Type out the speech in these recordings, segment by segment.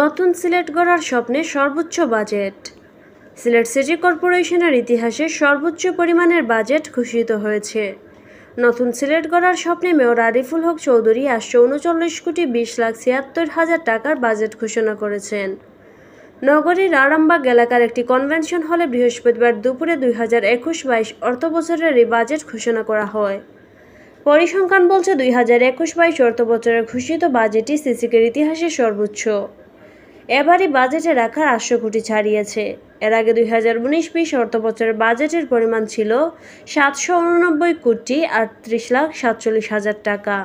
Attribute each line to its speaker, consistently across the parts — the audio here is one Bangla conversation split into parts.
Speaker 1: নতুন সিলেট গড়ার স্বপ্নে সর্বোচ্চ বাজেট সিলেট সিটি কর্পোরেশনের ইতিহাসে সর্বোচ্চ পরিমাণের বাজেট ঘোষিত হয়েছে নতুন সিলেট গড়ার স্বপ্নে মেয়র আরিফুল হক চৌধুরী আটশো উনচল্লিশ কোটি বিশ লাখ ছিয়াত্তর হাজার টাকার বাজেট ঘোষণা করেছেন নগরীর আরামবাগ এলাকার একটি কনভেনশন হলে বৃহস্পতিবার দুপুরে দুই হাজার একুশ বাইশ অর্থ বছরের এই বাজেট ঘোষণা করা হয় পরিসংখ্যান বলছে দুই হাজার একুশ বাইশ অর্থ বছরের ঘোষিত বাজেটই সিসিকের ইতিহাসে সর্বোচ্চ এবারই বাজেটে রাখার আটশো কোটি ছাড়িয়েছে এর আগে দুই হাজার উনিশ বিশ অর্থবছরের বাজেটের পরিমাণ ছিল সাতশো উননব্বই কোটি আটত্রিশ লাখ সাতচল্লিশ হাজার টাকা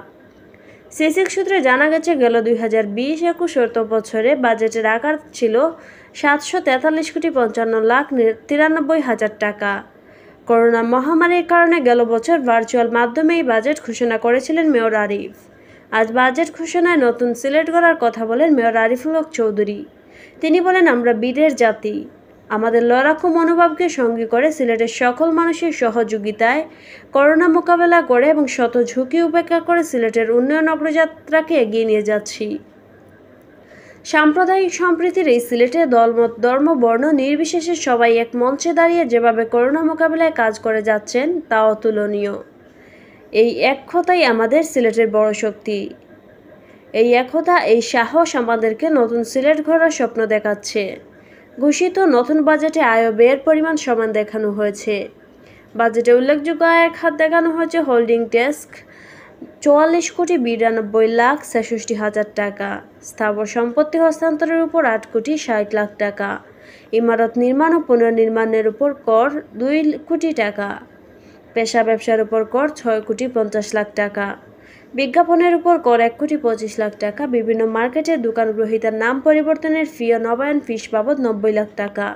Speaker 1: সেসিক সূত্রে জানা গেছে গেল দুই হাজার বিশ একুশ অর্থ বছরে বাজেটের আকার ছিল সাতশো তেতাল্লিশ কোটি পঞ্চান্ন লাখ তিরানব্বই হাজার টাকা করোনা মহামারীর কারণে গেল বছর ভার্চুয়াল মাধ্যমেই বাজেট ঘোষণা করেছিলেন মেয়র আরিফ আজ বাজেট ঘোষণায় নতুন সিলেট গড়ার কথা বলেন মেয়র আরিফুল হক চৌধুরী তিনি বলেন আমরা বীরের জাতি আমাদের লড়াকু মনোভাবকে সঙ্গী করে সিলেটের সকল মানুষের সহযোগিতায় করোনা মোকাবেলা করে এবং শত ঝুঁকি উপেক্ষা করে সিলেটের উন্নয়ন অগ্রযাত্রাকে এগিয়ে নিয়ে যাচ্ছি সাম্প্রদায়িক সম্প্রীতির এই সিলেটে দলমত ধর্ম বর্ণ নির্বিশেষে সবাই এক মঞ্চে দাঁড়িয়ে যেভাবে করোনা মোকাবিলায় কাজ করে যাচ্ছেন তা অতুলনীয় এই একতাই আমাদের সিলেটের বড় শক্তি এই একতা এই সাহস আমাদেরকে নতুন সিলেট ঘরের স্বপ্ন দেখাচ্ছে ঘোষিত নতুন বাজেটে আয় ব্যয়ের পরিমাণ সমান দেখানো হয়েছে বাজেটে উল্লেখযোগ্য আয়ের খাত দেখানো হয়েছে হোল্ডিং ডেস্ক চুয়াল্লিশ কোটি বিরানব্বই লাখ ছেষট্টি হাজার টাকা স্থাবর সম্পত্তি হস্তান্তরের উপর আট কোটি ষাট লাখ টাকা ইমারত নির্মাণ ও পুনর্নির্মাণের উপর কর দুই কোটি টাকা পেশা ব্যবসার উপর কর ছয় কোটি পঞ্চাশ লাখ টাকা বিজ্ঞাপনের উপর কর এক কোটি পঁচিশ লাখ টাকা বিভিন্ন মার্কেটে দোকান গ্রহীতার নাম পরিবর্তনের ফি ও নবায়ন ফিস বাবদ নব্বই লাখ টাকা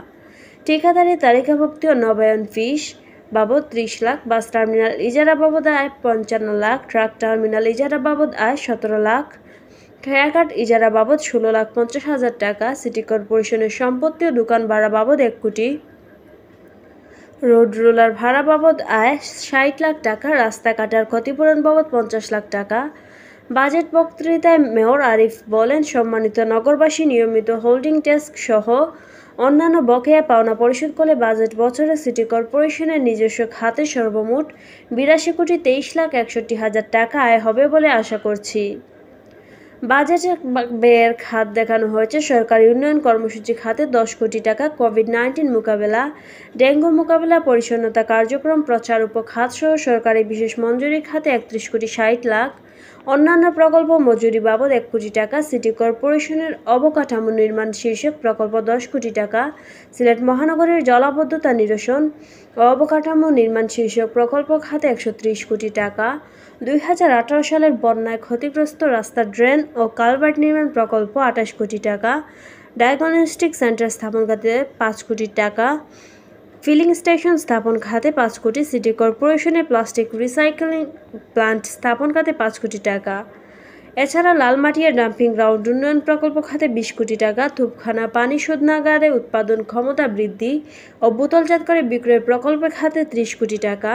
Speaker 1: ঠিকাদারের তালিকাভুক্তি ও নবায়ন ফিস বাবদ ত্রিশ লাখ বাস টার্মিনাল ইজারা বাবদ আয় পঞ্চান্ন লাখ ট্রাক টার্মিনাল ইজারা বাবদ আয় সতেরো লাখ খেয়াঘাট ইজারা বাবদ ষোলো লাখ পঞ্চাশ হাজার টাকা সিটি কর্পোরেশনের সম্পত্তি ও দোকান ভাড়া বাবদ এক কোটি রোড রোলার ভাড়া বাবদ আয় ষাট লাখ টাকা রাস্তা কাটার ক্ষতিপূরণ বাবদ পঞ্চাশ লাখ টাকা বাজেট বক্তৃতায় মেয়র আরিফ বলেন সম্মানিত নগরবাসী নিয়মিত হোল্ডিং ডেস্ক সহ অন্যান্য বকেয়া পাওনা পরিশোধ করলে বাজেট বছরে সিটি কর্পোরেশনের নিজস্ব খাতে সর্বমোট বিরাশি কোটি তেইশ লাখ একষট্টি হাজার টাকা আয় হবে বলে আশা করছি বাজেটে ব্যয়ের খাত দেখানো হয়েছে সরকারি উন্নয়ন কর্মসূচি খাতে দশ কোটি টাকা কোভিড নাইন্টিন মোকাবেলা ডেঙ্গু মোকাবেলা পরিচ্ছন্নতা কার্যক্রম প্রচার উপখাত সহ সরকারি বিশেষ মঞ্জুরি খাতে একত্রিশ কোটি ষাট লাখ অন্যান্য প্রকল্প মজুরি বাবদ এক কোটি টাকা সিটি কর্পোরেশনের অবকাঠামো নির্মাণ শীর্ষক প্রকল্প দশ কোটি টাকা সিলেট মহানগরের জলাবদ্ধতা নিরসন অবকাঠামো নির্মাণ শীর্ষক প্রকল্প খাতে একশো কোটি টাকা দুই সালের বন্যায় ক্ষতিগ্রস্ত রাস্তা ড্রেন ও কালভার্ট নির্মাণ প্রকল্প আঠাশ কোটি টাকা ডায়াগনস্টিক সেন্টার স্থাপন খাতে পাঁচ কোটি টাকা ফিলিং স্টেশন স্থাপন খাতে পাঁচ কোটি সিটি কর্পোরেশনের প্লাস্টিক রিসাইক্লিং প্লান্ট স্থাপন খাতে পাঁচ কোটি টাকা এছাড়া লালমাটিয়া ডাম্পিং গ্রাউন্ড উন্নয়ন প্রকল্প খাতে বিশ কোটি টাকা ধূপখানা পানি শোধনাগারে উৎপাদন ক্ষমতা বৃদ্ধি ও বোতলজাত করে বিক্রয় প্রকল্প খাতে ত্রিশ কোটি টাকা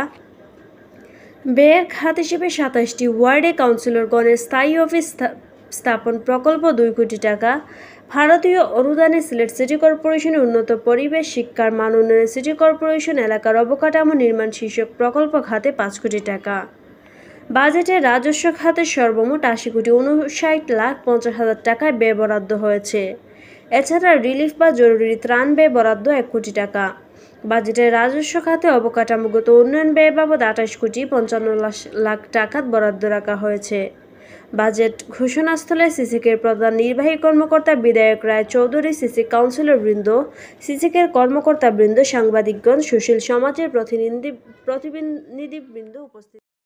Speaker 1: ব্যয়ের খাত হিসেবে সাতাশটি ওয়ার্ডে কাউন্সিলরগণের স্থায়ী অফিস স্থাপন প্রকল্প দুই কোটি টাকা ভারতীয় অনুদানে সিলেট সিটি কর্পোরেশন উন্নত পরিবেশ শিক্ষার মান উন্নয়নে সিটি কর্পোরেশন এলাকার অবকাঠামো নির্মাণ শীর্ষক প্রকল্প খাতে পাঁচ কোটি টাকা বাজেটে রাজস্ব খাতে সর্বমোট আশি কোটি উনষাট লাখ পঞ্চাশ হাজার টাকায় ব্যয় বরাদ্দ হয়েছে এছাড়া রিলিফ বা জরুরি ত্রাণ ব্যয় বরাদ্দ এক কোটি টাকা বাজেটে রাজস্ব খাতে অবকাঠামোগত উন্নয়ন ব্যয় বাবদ আঠাশ কোটি পঞ্চান্ন লাখ টাকা বরাদ্দ রাখা হয়েছে বাজেট ঘোষণাস্থলে সিসিকের প্রধান নির্বাহী কর্মকর্তা বিধায়ক রায় চৌধুরী সিসি বৃন্দ সিসিকের কর্মকর্তাবৃন্দ সাংবাদিকগণ সুশীল সমাজের প্রতিনিধি প্রতিনিধিবৃন্দ উপস্থিত